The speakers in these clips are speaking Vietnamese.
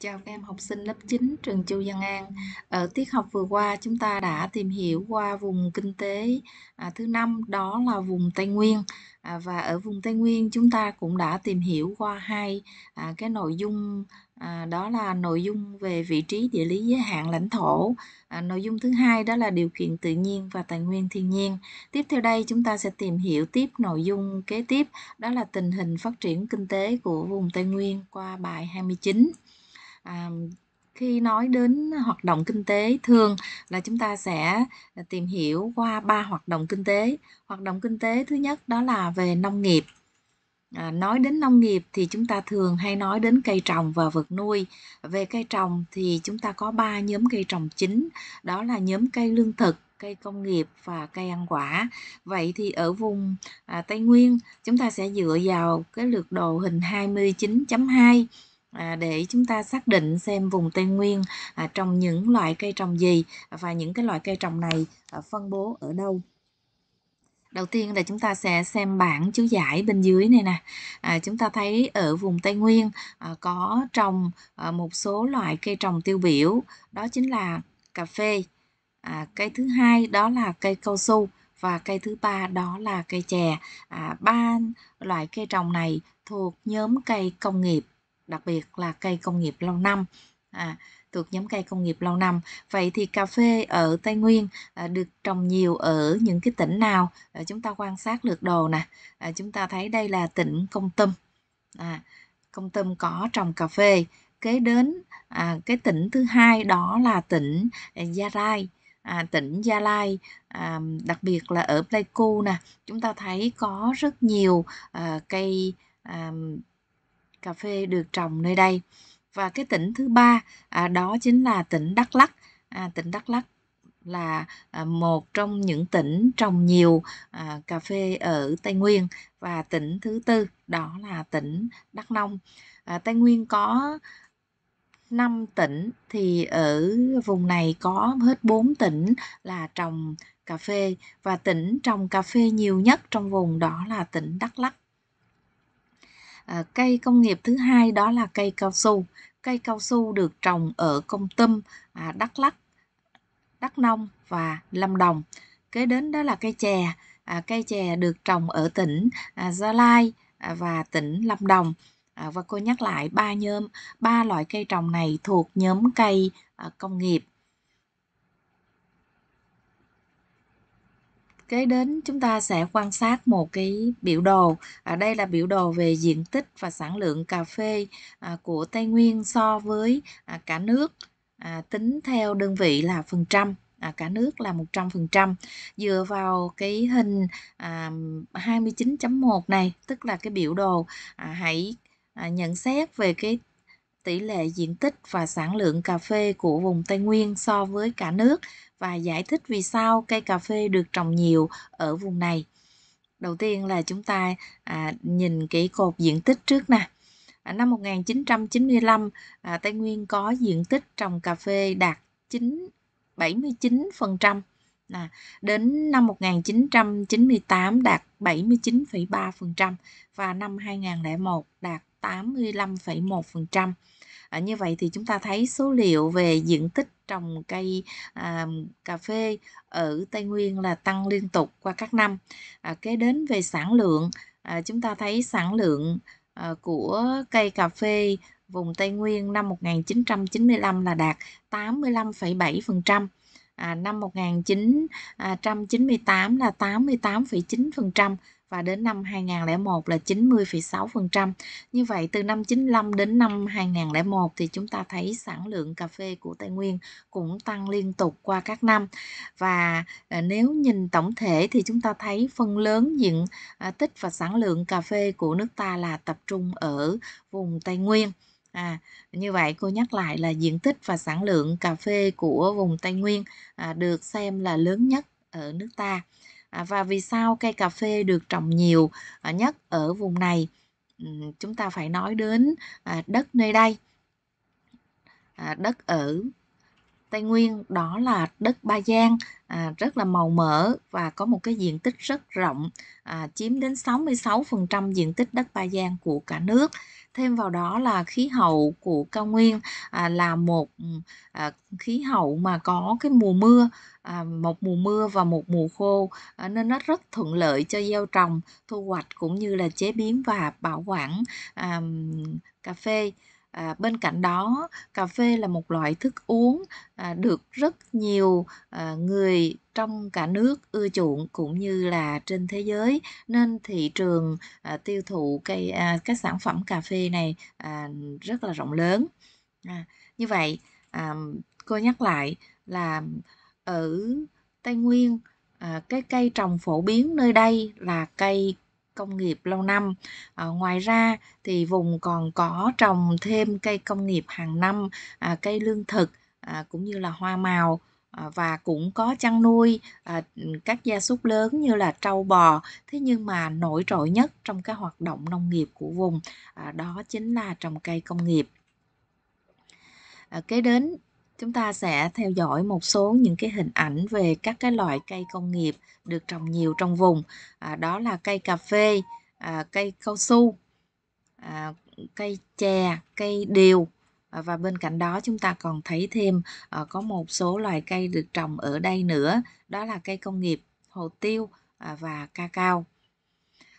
Chào các em học sinh lớp 9 trường Chu Văn An. Ở tiết học vừa qua chúng ta đã tìm hiểu qua vùng kinh tế à, thứ năm đó là vùng Tây Nguyên à, và ở vùng Tây Nguyên chúng ta cũng đã tìm hiểu qua hai à, cái nội dung à, đó là nội dung về vị trí địa lý giới hạn lãnh thổ. À, nội dung thứ hai đó là điều kiện tự nhiên và tài nguyên thiên nhiên. Tiếp theo đây chúng ta sẽ tìm hiểu tiếp nội dung kế tiếp đó là tình hình phát triển kinh tế của vùng Tây Nguyên qua bài 29 à, khi nói đến hoạt động kinh tế thường là chúng ta sẽ à, tìm hiểu qua ba hoạt động kinh tế hoạt động kinh tế thứ nhất đó là về nông nghiệp À, nói đến nông nghiệp thì chúng ta thường hay nói đến cây trồng và vật nuôi. Về cây trồng thì chúng ta có ba nhóm cây trồng chính, đó là nhóm cây lương thực, cây công nghiệp và cây ăn quả. Vậy thì ở vùng à, Tây Nguyên chúng ta sẽ dựa vào cái lược đồ hình 29.2 À, để chúng ta xác định xem vùng Tây Nguyên à, trồng những loại cây trồng gì và những cái loại cây trồng này à, phân bố ở đâu. Đầu tiên là chúng ta sẽ xem bảng chú giải bên dưới này nè. À, chúng ta thấy ở vùng Tây Nguyên à, có trồng à, một số loại cây trồng tiêu biểu, đó chính là cà phê. À, cây thứ hai đó là cây cao su và cây thứ ba đó là cây chè. À, ba loại cây trồng này thuộc nhóm cây công nghiệp đặc biệt là cây công nghiệp lâu năm à, thuộc nhóm cây công nghiệp lâu năm vậy thì cà phê ở tây nguyên à, được trồng nhiều ở những cái tỉnh nào à, chúng ta quan sát lượt đồ nè à, chúng ta thấy đây là tỉnh công tâm à, công tâm có trồng cà phê kế đến à, cái tỉnh thứ hai đó là tỉnh à, gia lai à, tỉnh Gia Lai à, đặc biệt là ở Pleiku nè chúng ta thấy có rất nhiều à, cây à, cà phê được trồng nơi đây và cái tỉnh thứ ba à, đó chính là tỉnh Đắk Lắk à, tỉnh Đắk Lắk là à, một trong những tỉnh trồng nhiều à, cà phê ở Tây Nguyên và tỉnh thứ tư đó là tỉnh Đắk Nông. À, Tây Nguyên có 5 tỉnh thì ở vùng này có hết 4 tỉnh là trồng cà phê và tỉnh trồng cà phê nhiều nhất trong vùng đó là tỉnh Đắk Lắk. À, cây công nghiệp thứ hai đó là cây cao su cây cao su được trồng ở công tâm à, đắk lắc đắk nông và lâm đồng kế đến đó là cây chè à, cây chè được trồng ở tỉnh à, gia lai à, và tỉnh lâm đồng à, và cô nhắc lại ba nhóm ba loại cây trồng này thuộc nhóm cây à, công nghiệp kế đến chúng ta sẽ quan sát một cái biểu đồ ở đây là biểu đồ về diện tích và sản lượng cà phê à, của Tây Nguyên so với à, cả nước à, tính theo đơn vị là phần trăm à, cả nước là 100% dựa vào cái hình à, 29.1 này tức là cái biểu đồ à, hãy à, nhận xét về cái tỷ lệ diện tích và sản lượng cà phê của vùng Tây Nguyên so với cả nước và giải thích vì sao cây cà phê được trồng nhiều ở vùng này. Đầu tiên là chúng ta à, nhìn cái cột diện tích trước nè. À, năm 1995, à, Tây Nguyên có diện tích trồng cà phê đạt 9, 79%. nè đến năm 1998 đạt 79,3% và năm 2001 đạt 85,1% à, như vậy thì chúng ta thấy số liệu về diện tích trồng cây à, cà phê ở Tây Nguyên là tăng liên tục qua các năm à, kế đến về sản lượng à, chúng ta thấy sản lượng à, của cây cà phê vùng Tây Nguyên năm 1995 là đạt 85,7%, à, năm 1998 là 88,9%, và đến năm 2001 là 90,6%. Như vậy từ năm 95 đến năm 2001 thì chúng ta thấy sản lượng cà phê của Tây Nguyên cũng tăng liên tục qua các năm. Và à, nếu nhìn tổng thể thì chúng ta thấy phần lớn diện à, tích và sản lượng cà phê của nước ta là tập trung ở vùng Tây Nguyên. À, như vậy cô nhắc lại là diện tích và sản lượng cà phê của vùng Tây Nguyên à, được xem là lớn nhất ở nước ta. À, và vì sao cây cà phê được trồng nhiều à, nhất ở vùng này ừ, chúng ta phải nói đến à, đất nơi đây đất ở Tây Nguyên đó là đất Ba Giang à, rất là màu mỡ và có một cái diện tích rất rộng à, chiếm đến 66% diện tích đất Ba Giang của cả nước thêm vào đó là khí hậu của cao nguyên à, là một à, khí hậu mà có cái mùa mưa à, một mùa mưa và một mùa khô à, nên nó rất thuận lợi cho gieo trồng thu hoạch cũng như là chế biến và bảo quản à, cà phê à, bên cạnh đó cà phê là một loại thức uống à, được rất nhiều à, người trong cả nước ưa chuộng cũng như là trên thế giới nên thị trường à, tiêu thụ cây à, các sản phẩm cà phê này à, rất là rộng lớn à, như vậy à, cô nhắc lại là ở tây nguyên à, cái cây trồng phổ biến nơi đây là cây công nghiệp lâu năm à, ngoài ra thì vùng còn có trồng thêm cây công nghiệp hàng năm à, cây lương thực à, cũng như là hoa màu à, và cũng có chăn nuôi à, các gia súc lớn như là trâu bò thế nhưng mà nổi trội nhất trong cái hoạt động nông nghiệp của vùng à, đó chính là trồng cây công nghiệp à, kế đến chúng ta sẽ theo dõi một số những cái hình ảnh về các cái loại cây công nghiệp được trồng nhiều trong vùng à, đó là cây cà phê à, cây cao su à, cây chè cây điều à, và bên cạnh đó chúng ta còn thấy thêm à, có một số loài cây được trồng ở đây nữa đó là cây công nghiệp hồ tiêu à, và ca cao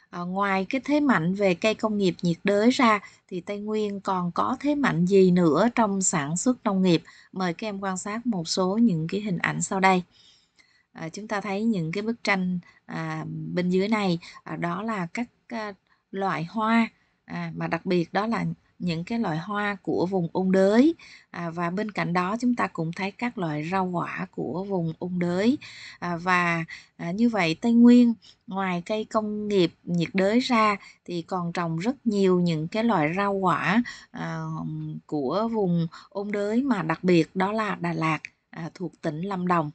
à, ngoài cái thế mạnh về cây công nghiệp nhiệt đới ra thì Tây Nguyên còn có thế mạnh gì nữa trong sản xuất nông nghiệp mời các em quan sát một số những cái hình ảnh sau đây à, chúng ta thấy những cái bức tranh à, bên dưới này à, đó là các à, loại hoa à, mà đặc biệt đó là những cái loại hoa của vùng ôn đới à, và bên cạnh đó chúng ta cũng thấy các loại rau quả của vùng ôn đới à, và à, như vậy Tây Nguyên ngoài cây công nghiệp nhiệt đới ra thì còn trồng rất nhiều những cái loại rau quả à, của vùng ôn đới mà đặc biệt đó là Đà Lạt à, thuộc tỉnh Lâm Đồng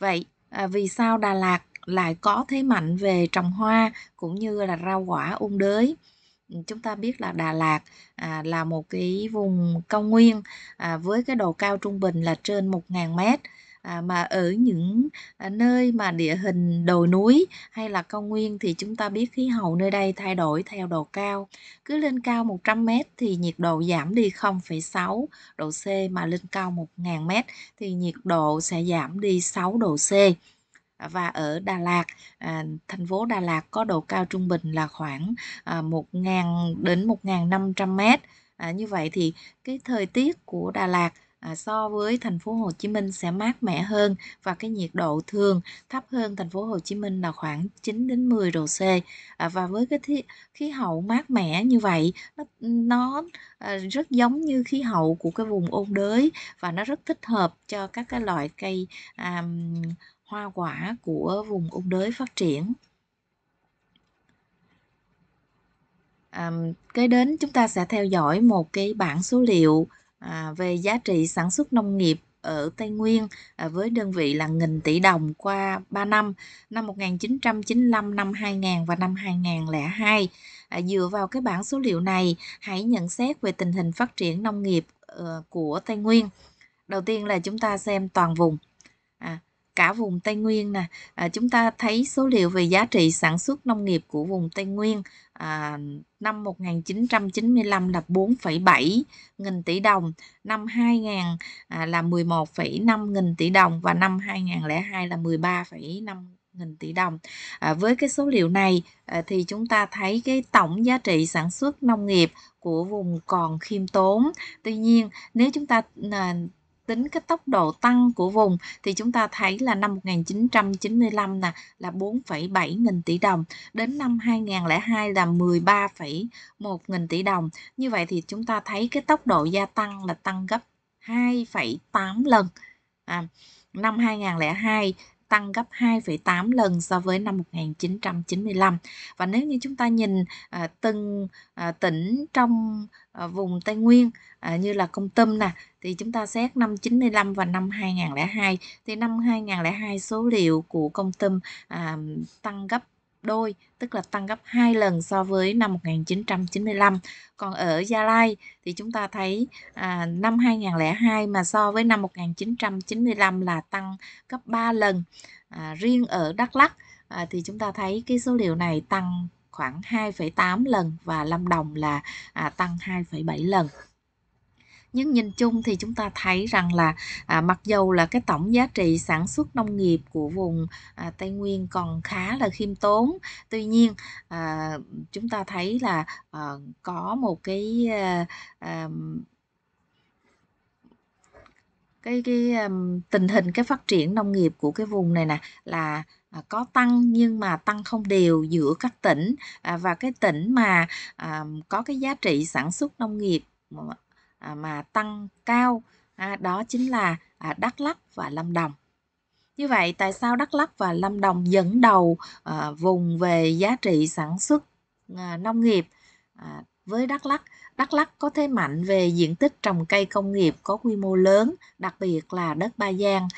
vậy à, vì sao Đà Lạt lại có thế mạnh về trồng hoa cũng như là rau quả ôn đới chúng ta biết là Đà Lạt à, là một cái vùng cao nguyên à, với cái độ cao trung bình là trên 1.000 mét à, mà ở những à, nơi mà địa hình đồi núi hay là cao nguyên thì chúng ta biết khí hậu nơi đây thay đổi theo độ cao cứ lên cao 100 mét thì nhiệt độ giảm đi 0,6 độ C mà lên cao 1.000 mét thì nhiệt độ sẽ giảm đi 6 độ C và ở Đà Lạt à, thành phố Đà Lạt có độ cao trung bình là khoảng à, 1.000 đến 1.500 mét à, như vậy thì cái thời tiết của Đà Lạt À, so với thành phố Hồ Chí Minh sẽ mát mẻ hơn và cái nhiệt độ thường thấp hơn thành phố Hồ Chí Minh là khoảng 9 đến 10 độ C à, và với cái khí, khí hậu mát mẻ như vậy nó, nó à, rất giống như khí hậu của cái vùng ôn đới và nó rất thích hợp cho các cái loại cây à, hoa quả của vùng ôn đới phát triển à, cái đến chúng ta sẽ theo dõi một cái bảng số liệu à, về giá trị sản xuất nông nghiệp ở Tây Nguyên à, với đơn vị là nghìn tỷ đồng qua 3 năm, năm 1995, năm 2000 và năm 2002. À, dựa vào cái bảng số liệu này, hãy nhận xét về tình hình phát triển nông nghiệp uh, của Tây Nguyên. Đầu tiên là chúng ta xem toàn vùng. À, cả vùng Tây Nguyên nè à, chúng ta thấy số liệu về giá trị sản xuất nông nghiệp của vùng Tây Nguyên à, năm 1995 là 4,7 nghìn tỷ đồng năm 2000 à, là 11,5 nghìn tỷ đồng và năm 2002 là 13,5 nghìn tỷ đồng à, với cái số liệu này à, thì chúng ta thấy cái tổng giá trị sản xuất nông nghiệp của vùng còn khiêm tốn tuy nhiên nếu chúng ta à, tính cái tốc độ tăng của vùng thì chúng ta thấy là năm 1995 nè là 4,7 nghìn tỷ đồng đến năm 2002 là 13,1 nghìn tỷ đồng như vậy thì chúng ta thấy cái tốc độ gia tăng là tăng gấp 2,8 lần à, năm 2002 tăng gấp 2,8 lần so với năm 1995 và nếu như chúng ta nhìn à, từng à, tỉnh trong à, vùng Tây Nguyên à, như là Công Tâm nè thì chúng ta xét năm 95 và năm 2002 thì năm 2002 số liệu của công tâm à, tăng gấp đôi tức là tăng gấp 2 lần so với năm 1995 còn ở Gia Lai thì chúng ta thấy à, năm 2002 mà so với năm 1995 là tăng gấp 3 lần à, riêng ở Đắk Lắk à, thì chúng ta thấy cái số liệu này tăng khoảng 2,8 lần và Lâm Đồng là à, tăng 2,7 lần nhưng nhìn chung thì chúng ta thấy rằng là à, mặc dầu là cái tổng giá trị sản xuất nông nghiệp của vùng à, tây nguyên còn khá là khiêm tốn tuy nhiên à, chúng ta thấy là à, có một cái à, à, cái cái um, tình hình cái phát triển nông nghiệp của cái vùng này nè là à, có tăng nhưng mà tăng không đều giữa các tỉnh à, và cái tỉnh mà à, có cái giá trị sản xuất nông nghiệp À, mà tăng cao à, đó chính là à, Đắk Lắk và Lâm Đồng. Như vậy tại sao Đắk Lắk và Lâm Đồng dẫn đầu vùng về giá trị sản xuất nông nghiệp với Đắk Lắk? Đắk Lắk có thế mạnh về diện tích trồng cây công nghiệp có quy mô lớn, đặc biệt là đất Ba Giang.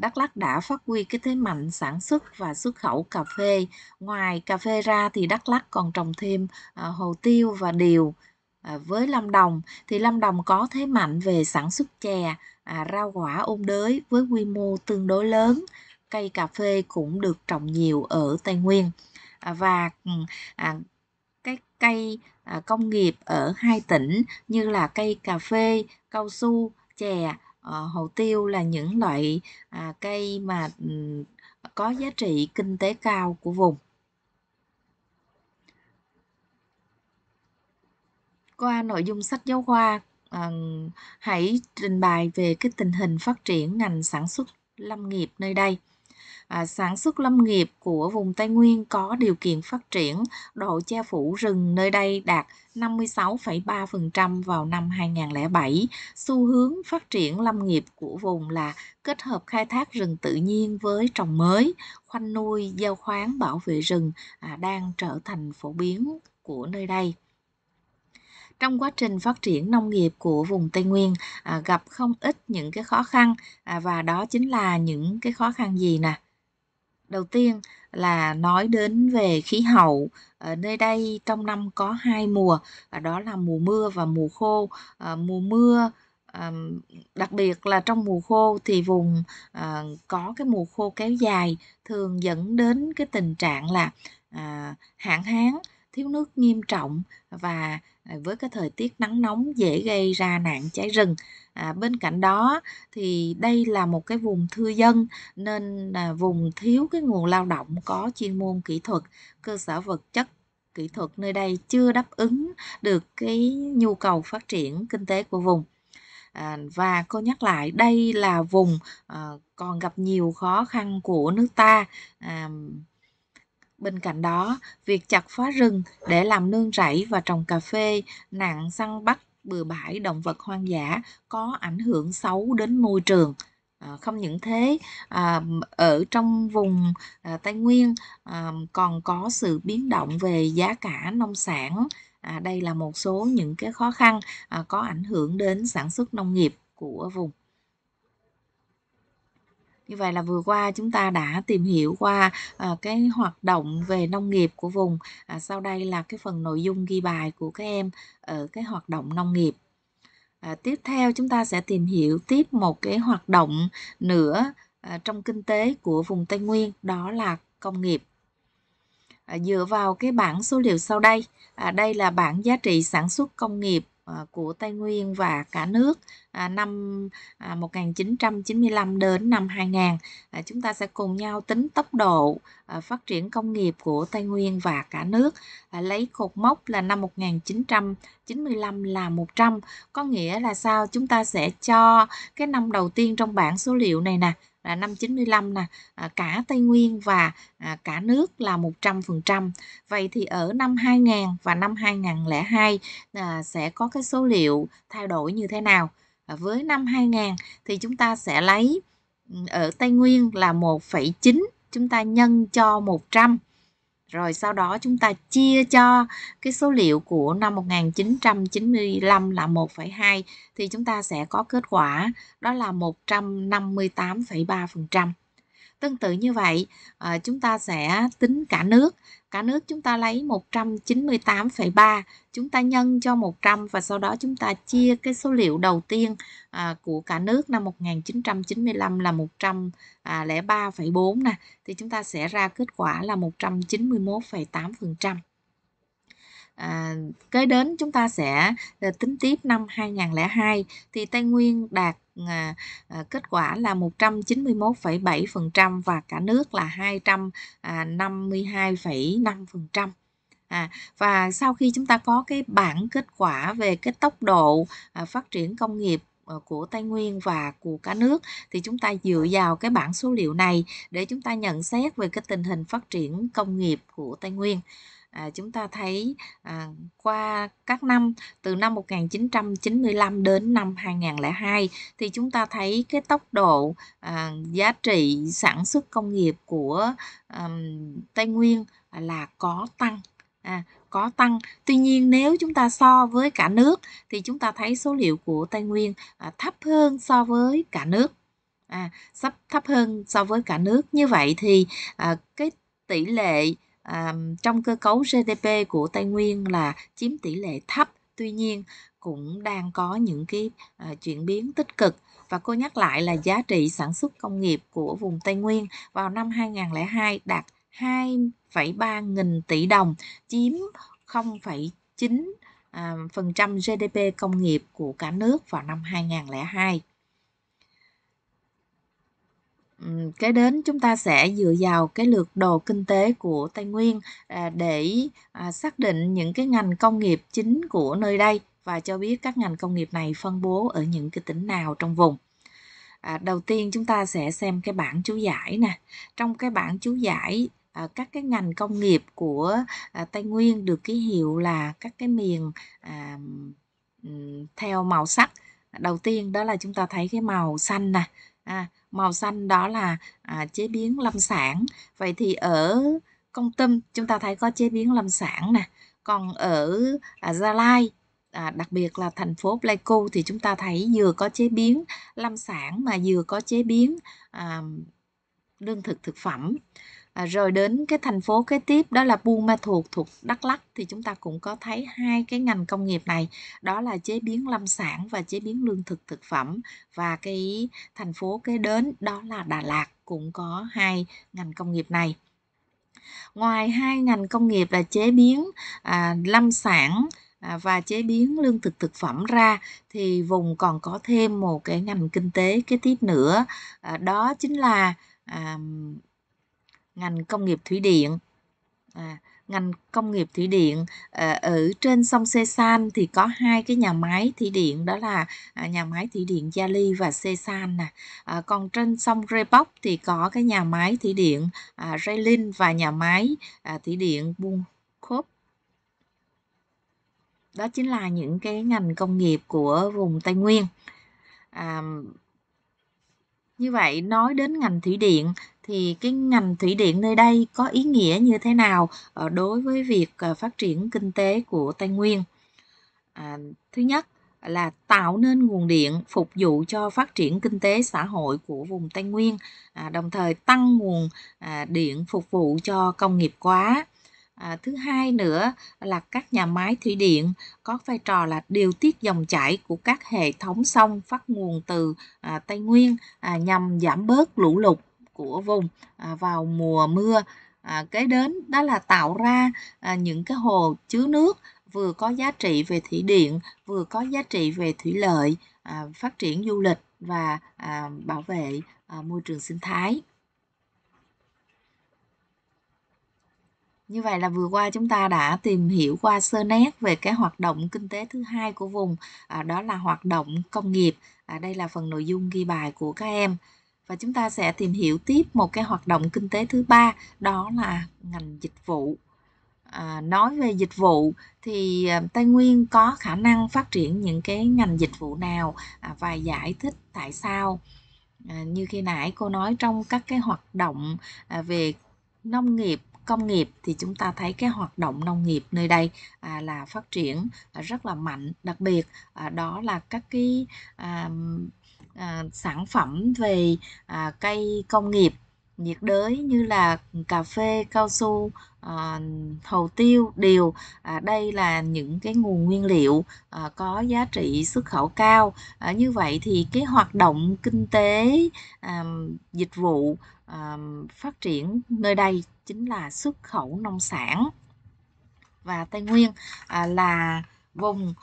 Đắk Lắk đã phát huy cái thế mạnh sản xuất và xuất khẩu cà phê. Ngoài cà phê ra thì Đắk Lắk còn trồng thêm hồ tiêu và điều À, với Lâm Đồng thì Lâm Đồng có thế mạnh về sản xuất chè à, rau quả ôn đới với quy mô tương đối lớn cây cà phê cũng được trồng nhiều ở Tây Nguyên à, và ừ, à, cái cây à, công nghiệp ở hai tỉnh như là cây cà phê cao su chè à, hồ tiêu là những loại à, cây mà ừ, có giá trị kinh tế cao của vùng qua nội dung sách giáo khoa à, hãy trình bày về cái tình hình phát triển ngành sản xuất lâm nghiệp nơi đây à, sản xuất lâm nghiệp của vùng Tây Nguyên có điều kiện phát triển độ che phủ rừng nơi đây đạt 56,3% vào năm 2007. Xu hướng phát triển lâm nghiệp của vùng là kết hợp khai thác rừng tự nhiên với trồng mới, khoanh nuôi, gieo khoáng, bảo vệ rừng à, đang trở thành phổ biến của nơi đây trong quá trình phát triển nông nghiệp của vùng Tây Nguyên à, gặp không ít những cái khó khăn à, và đó chính là những cái khó khăn gì nè đầu tiên là nói đến về khí hậu ở nơi đây trong năm có hai mùa đó là mùa mưa và mùa khô à, mùa mưa à, đặc biệt là trong mùa khô thì vùng à, có cái mùa khô kéo dài thường dẫn đến cái tình trạng là à, hạn hán thiếu nước nghiêm trọng và à, với cái thời tiết nắng nóng dễ gây ra nạn cháy rừng. À, bên cạnh đó thì đây là một cái vùng thưa dân nên là vùng thiếu cái nguồn lao động có chuyên môn kỹ thuật, cơ sở vật chất kỹ thuật nơi đây chưa đáp ứng được cái nhu cầu phát triển kinh tế của vùng. À, và cô nhắc lại đây là vùng à, còn gặp nhiều khó khăn của nước ta à, Bên cạnh đó, việc chặt phá rừng để làm nương rẫy và trồng cà phê, nạn săn bắt bừa bãi động vật hoang dã có ảnh hưởng xấu đến môi trường. À, không những thế, à, ở trong vùng à, Tây Nguyên còn có sự biến động về giá cả nông sản. đây là một số những cái khó khăn có ảnh hưởng đến sản xuất nông nghiệp của vùng như vậy là vừa qua chúng ta đã tìm hiểu qua à, cái hoạt động về nông nghiệp của vùng à, sau đây là cái phần nội dung ghi bài của các em ở cái hoạt động nông nghiệp à, tiếp theo chúng ta sẽ tìm hiểu tiếp một cái hoạt động nữa à, trong kinh tế của vùng tây nguyên đó là công nghiệp à, dựa vào cái bảng số liệu sau đây à, đây là bảng giá trị sản xuất công nghiệp Ờ, của Tây Nguyên và cả nước à, năm 1995 à, đến năm 2000. À, chúng ta sẽ cùng nhau tính tốc độ phát triển công nghiệp của Tây Nguyên và cả nước. Lấy cột mốc là năm 1995 là 100. Có nghĩa là sao? Chúng ta sẽ cho cái năm đầu tiên trong bảng số liệu này nè là năm 595 nè à, cả Tây Nguyên và à, cả nước là 100% vậy thì ở năm 2000 và năm 2002 à, sẽ có cái số liệu thay đổi như thế nào à, với năm 2000 thì chúng ta sẽ lấy ừ, ở Tây Nguyên là 1,9 chúng ta nhân cho 100 rồi sau đó chúng ta chia cho cái số liệu của năm 1995 là 1,2 thì chúng ta sẽ có kết quả đó là 158,3%. Tương tự như vậy, ờ, chúng ta sẽ tính cả nước. Cả nước chúng ta lấy 198,3, chúng ta nhân cho 100 và sau đó chúng ta chia cái số liệu đầu tiên ờ, của cả nước năm 1995 là 103,4 à, nè, thì chúng ta sẽ ra kết quả là 191,8%. À, ờ, kế đến chúng ta sẽ tính tiếp năm 2002 thì Tây Nguyên đạt À, à, kết quả là 191,7% và cả nước là 252,5%. À, à, và sau khi chúng ta có cái bảng kết quả về cái tốc độ phát triển công nghiệp ờ, của Tây Nguyên và của cả nước thì chúng ta dựa vào cái bảng số liệu này để chúng ta nhận xét về cái tình hình phát triển công nghiệp của Tây Nguyên à, chúng ta thấy à, qua các năm từ năm 1995 đến năm 2002 thì chúng ta thấy cái tốc độ à, giá trị sản xuất công nghiệp của à, Tây Nguyên là có tăng à, có tăng tuy nhiên nếu chúng ta so với cả nước thì chúng ta thấy số liệu của Tây Nguyên à, thấp hơn so với cả nước à, sắp thấp hơn so với cả nước như vậy thì à, cái tỷ lệ à, trong cơ cấu GDP của Tây Nguyên là chiếm tỷ lệ thấp tuy nhiên cũng đang có những cái à, chuyển biến tích cực và cô nhắc lại là giá trị sản xuất công nghiệp của vùng Tây Nguyên vào năm 2002 đạt 2,3 nghìn tỷ đồng chiếm 0,9 à, ờ, phần trăm GDP công nghiệp của cả nước vào năm 2002 cái đến chúng ta sẽ dựa vào cái lược đồ kinh tế của Tây Nguyên à, để à, xác định những cái ngành công nghiệp chính của nơi đây và cho biết các ngành công nghiệp này phân bố ở những cái tỉnh nào trong vùng. À, đầu tiên chúng ta sẽ xem cái bảng chú giải nè. Trong cái bảng chú giải à, các cái ngành công nghiệp của à, Tây Nguyên được ký hiệu là các cái miền à, theo màu sắc. Đầu tiên đó là chúng ta thấy cái màu xanh nè, à, màu xanh đó là à, chế biến lâm sản vậy thì ở công tâm chúng ta thấy có chế biến lâm sản nè còn ở à, gia lai à, đặc biệt là thành phố pleiku thì chúng ta thấy vừa có chế biến lâm sản mà vừa có chế biến à, lương thực thực phẩm à, rồi đến cái thành phố kế tiếp đó là Buôn Ma Thuột thuộc Đắk Lắk thì chúng ta cũng có thấy hai cái ngành công nghiệp này đó là chế biến lâm sản và chế biến lương thực thực phẩm và cái thành phố kế đến đó là Đà Lạt cũng có hai ngành công nghiệp này ngoài hai ngành công nghiệp là chế biến à, lâm sản à, và chế biến lương thực thực phẩm ra thì vùng còn có thêm một cái ngành kinh tế kế tiếp nữa à, đó chính là à, ngành công nghiệp thủy điện à, ngành công nghiệp thủy điện à, ở trên sông Sê San thì có hai cái nhà máy thủy điện đó là à, nhà máy thủy điện Gia Ly và Sê San nè à, còn trên sông Rê Bóc thì có cái nhà máy thủy điện à, Rê Linh và nhà máy à, thủy điện Buôn Khốp đó chính là những cái ngành công nghiệp của vùng Tây Nguyên à, như vậy nói đến ngành thủy điện thì cái ngành thủy điện nơi đây có ý nghĩa như thế nào ờ, đối với việc ờ, phát triển kinh tế của Tây Nguyên? À, thứ nhất là tạo nên nguồn điện phục vụ cho phát triển kinh tế xã hội của vùng Tây Nguyên, à, đồng thời tăng nguồn à, điện phục vụ cho công nghiệp quá à, thứ hai nữa là các nhà máy thủy điện có vai trò là điều tiết dòng chảy của các hệ thống sông phát nguồn từ à, tây nguyên à, nhằm giảm bớt lũ lụt của vùng à, vào mùa mưa à, kế đến đó là tạo ra à, những cái hồ chứa nước vừa có giá trị về thủy điện vừa có giá trị về thủy lợi à, phát triển du lịch và à, bảo vệ à, môi trường sinh thái Như vậy là vừa qua chúng ta đã tìm hiểu qua sơ nét về cái hoạt động kinh tế thứ hai của vùng, à, đó là hoạt động công nghiệp. À, đây là phần nội dung ghi bài của các em. Và chúng ta sẽ tìm hiểu tiếp một cái hoạt động kinh tế thứ ba, đó là ngành dịch vụ. À, nói về dịch vụ thì à, Tây Nguyên có khả năng phát triển những cái ngành dịch vụ nào à, và giải thích tại sao. À, như khi nãy cô nói trong các cái hoạt động à, về nông nghiệp công nghiệp thì chúng ta thấy cái hoạt động nông nghiệp nơi đây à, là phát triển à, rất là mạnh đặc biệt à, đó là các cái à, à, sản phẩm về à, cây công nghiệp nhiệt đới như là cà phê cao su à, hầu tiêu điều à, đây là những cái nguồn nguyên liệu à, có giá trị xuất khẩu cao à, như vậy thì cái hoạt động kinh tế à, dịch vụ phát triển nơi đây chính là xuất khẩu nông sản và Tây Nguyên à, là vùng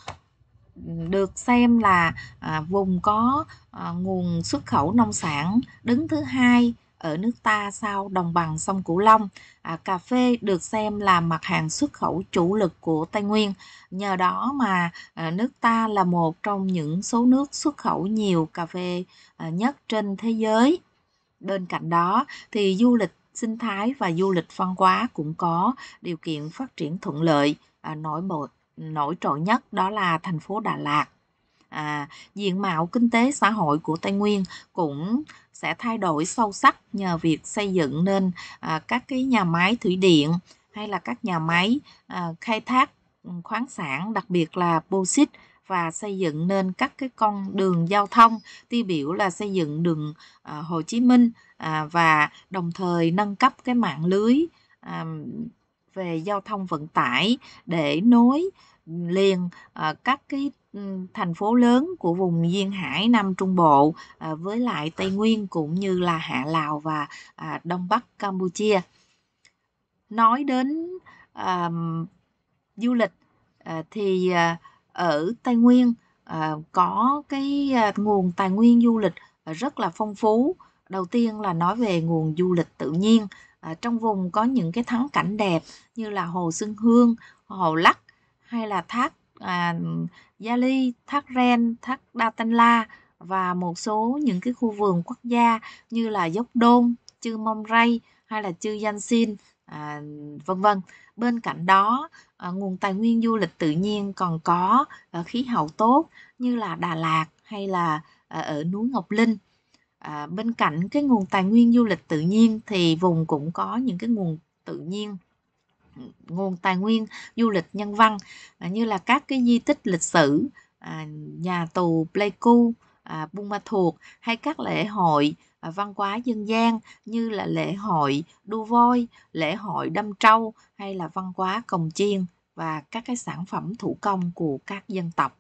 được xem là à, vùng có à, nguồn xuất khẩu nông sản đứng thứ hai ở nước ta sau đồng bằng sông Cửu Long. À, cà phê được xem là mặt hàng xuất khẩu chủ lực của Tây Nguyên. Nhờ đó mà à, nước ta là một trong những số nước xuất khẩu nhiều cà phê à, nhất trên thế giới. Bên cạnh đó thì du lịch sinh thái và du lịch văn hóa cũng có điều kiện phát triển thuận lợi à, nổi bật nổi trội nhất đó là thành phố Đà Lạt. À, diện mạo kinh tế xã hội của Tây Nguyên cũng sẽ thay đổi sâu sắc nhờ việc xây dựng nên à, các cái nhà máy thủy điện hay là các nhà máy à, khai thác ừ, khoáng sản đặc biệt là bauxit và xây dựng nên các cái con đường giao thông tiêu biểu là xây dựng đường à, Hồ Chí Minh à, và đồng thời nâng cấp cái mạng lưới à, về giao thông vận tải để nối liền à, các cái ừ, thành phố lớn của vùng duyên hải nam trung bộ à, với lại tây nguyên cũng như là hạ lào và à, đông bắc campuchia nói đến à, du lịch à, thì à, ở Tây Nguyên à, có cái à, nguồn tài nguyên du lịch à, rất là phong phú. Đầu tiên là nói về nguồn du lịch tự nhiên. À, trong vùng có những cái thắng cảnh đẹp như là hồ Xuân Hương, hồ Lắc hay là thác à, Gia Ly, thác Ren, thác Đa Tân La và một số những cái khu vườn quốc gia như là dốc đôn, chư Mông ray hay là chư danh xin à, vân vân bên cạnh đó à, nguồn tài nguyên du lịch tự nhiên còn có à, khí hậu tốt như là đà lạt hay là à, ở núi ngọc linh à, bên cạnh cái nguồn tài nguyên du lịch tự nhiên thì vùng cũng có những cái nguồn tự nhiên nguồn tài nguyên du lịch nhân văn à, như là các cái di tích lịch sử à, nhà tù pleiku à, buôn ma thuột hay các lễ hội À, văn hóa dân gian như là lễ hội đu voi, lễ hội đâm trâu hay là văn hóa cồng chiên và các cái sản phẩm thủ công của các dân tộc.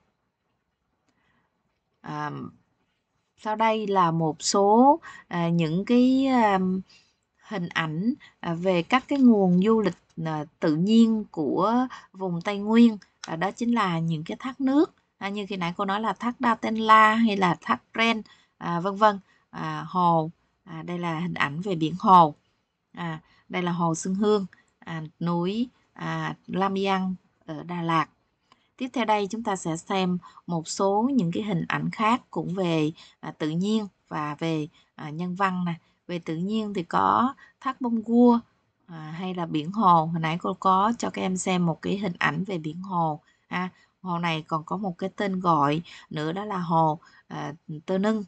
À, sau đây là một số à, những cái à, hình ảnh à, về các cái nguồn du lịch à, tự nhiên của vùng Tây Nguyên à, đó chính là những cái thác nước à, như khi nãy cô nói là thác Đa Tên La hay là thác Ren à, vân vân à, hồ à, đây là hình ảnh về biển hồ à, đây là hồ Xuân Hương à, núi à, Lam Giang ở Đà Lạt tiếp theo đây chúng ta sẽ xem một số những cái hình ảnh khác cũng về à, tự nhiên và về à, nhân văn nè về tự nhiên thì có thác bông gua à, hay là biển hồ hồi nãy cô có cho các em xem một cái hình ảnh về biển hồ ha à, hồ này còn có một cái tên gọi nữa đó là hồ à, tơ nưng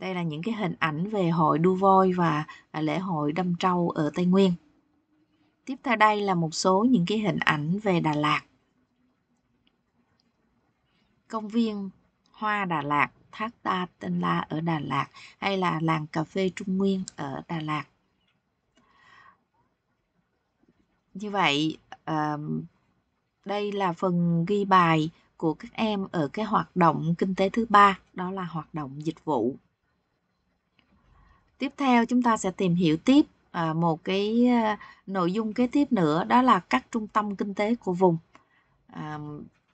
đây là những cái hình ảnh về hội đua voi và à, lễ hội đâm trâu ở Tây Nguyên. Tiếp theo đây là một số những cái hình ảnh về Đà Lạt. Công viên Hoa Đà Lạt, Thác Ta Tân La ở Đà Lạt hay là làng cà phê Trung Nguyên ở Đà Lạt. Như vậy, đây là phần ghi bài của các em ở cái hoạt động kinh tế thứ ba, đó là hoạt động dịch vụ tiếp theo chúng ta sẽ tìm hiểu tiếp à, một cái à, nội dung kế tiếp nữa đó là các trung tâm kinh tế của vùng à,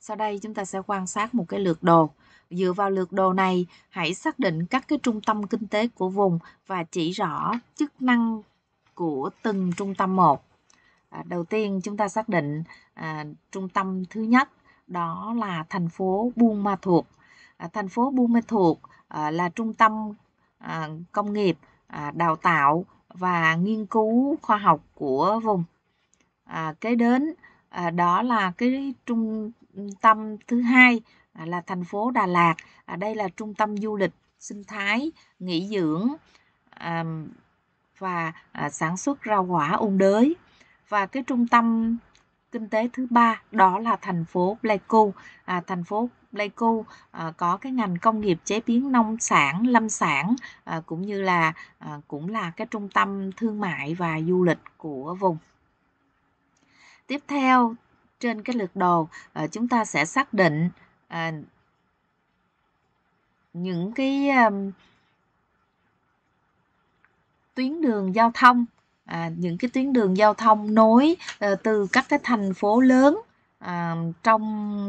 sau đây chúng ta sẽ quan sát một cái lượt đồ dựa vào lượt đồ này hãy xác định các cái trung tâm kinh tế của vùng và chỉ rõ chức năng của từng trung tâm một đầu tiên chúng ta xác định trung tâm thứ nhất đó là thành phố buôn ma thuột thành phố buôn ma thuột là trung tâm công nghiệp À, đào tạo và nghiên cứu khoa học của vùng à, kế đến à, đó là cái trung tâm thứ hai à, là thành phố Đà Lạt à, đây là trung tâm du lịch sinh thái nghỉ dưỡng à, và à, sản xuất rau quả ôn đới và cái trung tâm kinh tế thứ ba đó là thành phố Pleiku à, thành phố Pleiku ờ, có cái ngành công nghiệp chế biến nông sản, lâm sản ờ, cũng như là ờ, cũng là cái trung tâm thương mại và du lịch của vùng. Tiếp theo trên cái lượt đồ chúng ta sẽ xác định những cái tuyến đường giao thông à, những cái tuyến đường giao thông nối à, từ các cái thành phố lớn à, trong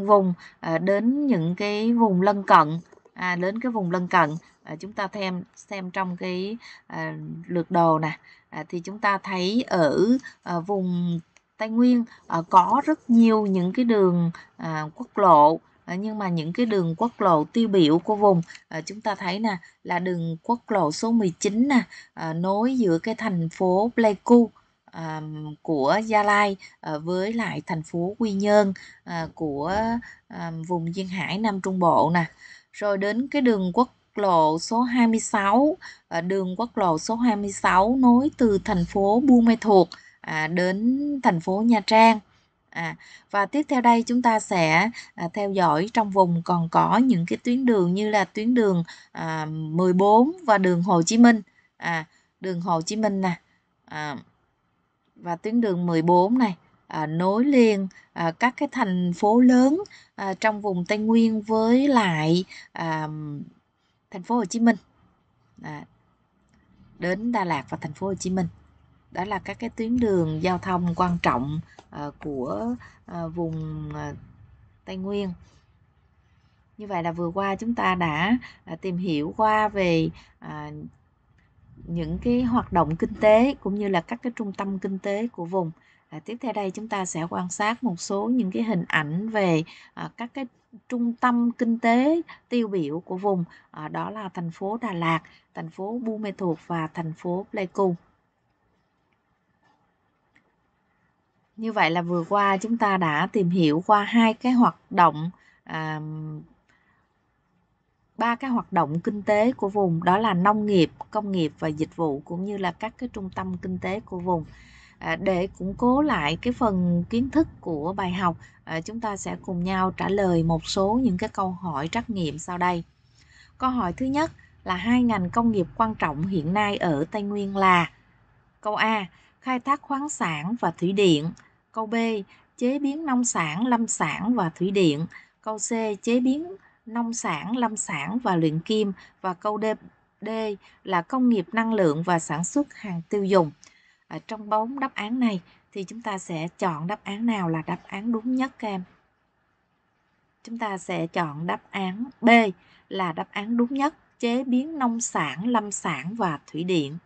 vùng à, đến những cái vùng lân cận à, đến cái vùng lân cận à, chúng ta thêm xem trong cái à, lượt đồ nè à, thì chúng ta thấy ở à, vùng Tây Nguyên à, có rất nhiều những cái đường à, quốc lộ à, nhưng mà những cái đường quốc lộ tiêu biểu của vùng à, chúng ta thấy nè là đường quốc lộ số 19 nè à, nối giữa cái thành phố Pleiku À, của Gia Lai à, với lại thành phố Quy Nhơn à, của vùng duyên hải Nam Trung Bộ nè rồi đến cái đường quốc lộ số 26 à, đường quốc lộ số 26 nối từ thành phố Buôn Mê Thuột đến thành phố Nha Trang À, và tiếp theo đây chúng ta sẽ à, theo dõi trong vùng còn có những cái tuyến đường như là tuyến đường à, 14 và đường Hồ Chí Minh. À, đường Hồ Chí Minh nè. À, và tuyến đường 14 này à, nối liền à, các cái thành phố lớn à, trong vùng Tây Nguyên với lại à, thành phố Hồ Chí Minh à, đến Đà Lạt và thành phố Hồ Chí Minh đó là các cái tuyến đường giao thông quan trọng à, của à, vùng à, Tây Nguyên như vậy là vừa qua chúng ta đã à, tìm hiểu qua về à, những cái hoạt động kinh tế cũng như là các cái trung tâm kinh tế của vùng à, tiếp theo đây chúng ta sẽ quan sát một số những cái hình ảnh về à, các cái trung tâm kinh tế tiêu biểu của vùng à, đó là thành phố Đà Lạt, thành phố Buôn Mê Thuột và thành phố Pleiku. Như vậy là vừa qua chúng ta đã tìm hiểu qua hai cái hoạt động à, ba cái hoạt động kinh tế của vùng đó là nông nghiệp công nghiệp và dịch vụ cũng như là các cái trung tâm kinh tế của vùng à, để củng cố lại cái phần kiến thức của bài học à, chúng ta sẽ cùng nhau trả lời một số những cái câu hỏi trắc nghiệm sau đây câu hỏi thứ nhất là hai ngành công nghiệp quan trọng hiện nay ở tây nguyên là câu a khai thác khoáng sản và thủy điện câu b chế biến nông sản lâm sản và thủy điện câu c chế biến nông sản, lâm sản và luyện kim và câu D, D là công nghiệp năng lượng và sản xuất hàng tiêu dùng. Ở à, trong bốn đáp án này thì chúng ta sẽ chọn đáp án nào là đáp án đúng nhất các em? Chúng ta sẽ chọn đáp án B là đáp án đúng nhất, chế biến nông sản, lâm sản và thủy điện.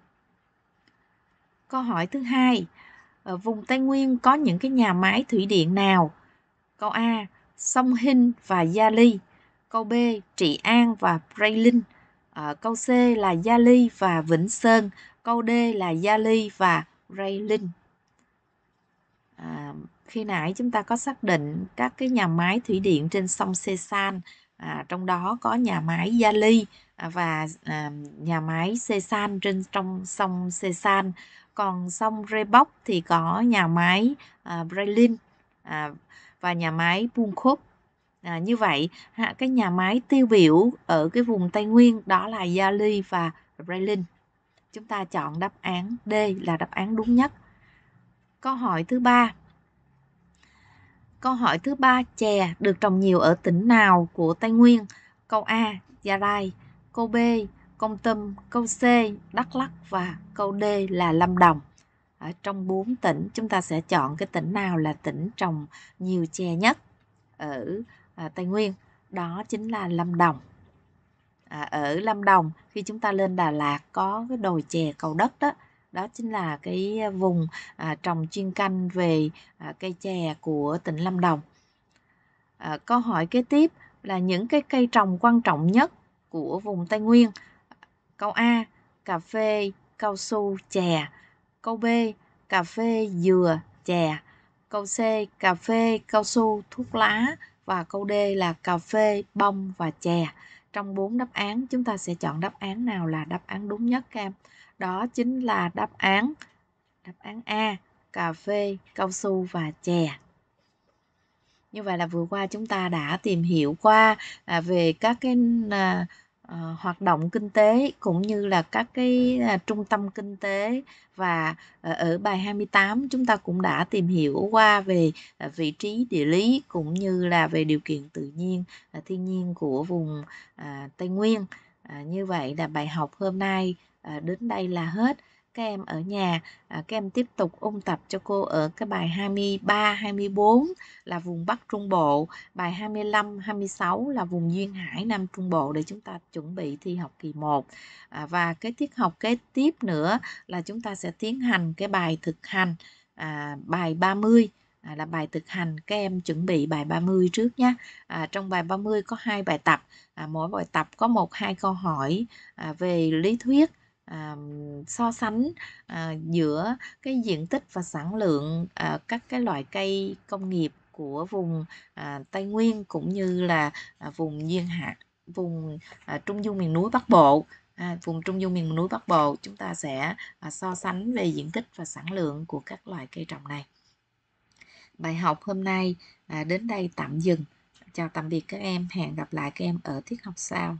Câu hỏi thứ hai, ở ờ, vùng Tây Nguyên có những cái nhà máy thủy điện nào? Câu A, sông Hinh và Gia Ly. Câu B, Trị An và Bray À, ờ, câu C là Gia Ly và Vĩnh Sơn. Câu D là Gia Ly và Ray À, ờ, khi nãy chúng ta có xác định các cái nhà máy thủy điện trên sông Sê San, à, trong đó có nhà máy Gia Ly và à, nhà máy Sê San trên trong sông Sê San. Còn sông Rebok thì có nhà máy à, Braylin à, và nhà máy Bunkop À, như vậy ha, cái nhà máy tiêu biểu ở cái vùng Tây Nguyên đó là Gia Ly và Raylin. Chúng ta chọn đáp án D là đáp án đúng nhất. Câu hỏi thứ ba. Câu hỏi thứ ba chè được trồng nhiều ở tỉnh nào của Tây Nguyên? Câu A Gia lai câu B Công Tâm, câu C Đắk lắc và câu D là Lâm Đồng. Ở trong bốn tỉnh chúng ta sẽ chọn cái tỉnh nào là tỉnh trồng nhiều chè nhất ở À, Tây Nguyên đó chính là Lâm Đồng à, ở Lâm Đồng khi chúng ta lên Đà Lạt có cái đồi chè cầu đất đó đó chính là cái vùng à, trồng chuyên canh về à, cây chè của tỉnh Lâm Đồng à, câu hỏi kế tiếp là những cái cây trồng quan trọng nhất của vùng Tây Nguyên câu A cà phê cao su chè câu B cà phê dừa chè câu C cà phê cao su thuốc lá và câu D là cà phê, bông và chè. Trong bốn đáp án chúng ta sẽ chọn đáp án nào là đáp án đúng nhất các em? Đó chính là đáp án đáp án A, cà phê, cao su và chè. Như vậy là vừa qua chúng ta đã tìm hiểu qua à, về các cái à, Ờ, hoạt động kinh tế cũng như là các cái uh, trung tâm kinh tế và uh, ở bài 28 chúng ta cũng đã tìm hiểu qua về uh, vị trí địa lý cũng như là về điều kiện tự nhiên uh, thiên nhiên của vùng uh, Tây Nguyên. Uh, như vậy là bài học hôm nay uh, đến đây là hết các em ở nhà các à, em tiếp tục ôn tập cho cô ở cái bài 23 24 là vùng Bắc Trung Bộ bài 25 26 là vùng duyên hải Nam Trung Bộ để chúng ta chuẩn bị thi học kỳ 1 à, và cái tiết học kế tiếp nữa là chúng ta sẽ tiến hành cái bài thực hành à, bài 30 là bài thực hành các em chuẩn bị bài 30 trước nhé à, trong bài 30 có hai bài tập à, mỗi bài tập có một hai câu hỏi à, về lý thuyết À, so sánh à, giữa cái diện tích và sản lượng à, các cái loại cây công nghiệp của vùng Tây Nguyên cũng như là vùng duyên hạ vùng trung du miền núi Bắc Bộ à, vùng trung du miền núi Bắc Bộ chúng ta sẽ à, so sánh về diện tích và sản lượng của các loại cây trồng này bài học hôm nay à, đến đây tạm dừng chào tạm biệt các em hẹn gặp lại các em ở tiết học sau